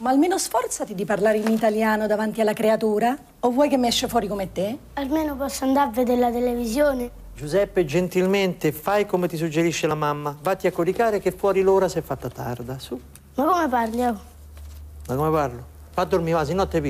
Ma almeno sforzati di parlare in italiano davanti alla creatura. O vuoi che mi esce fuori come te? Almeno posso andare a vedere la televisione. Giuseppe, gentilmente, fai come ti suggerisce la mamma. Vatti a coricare che fuori l'ora si è fatta tarda, su. Ma come parli? Oh? Ma come parlo? Fa dormire, va, se no te visto.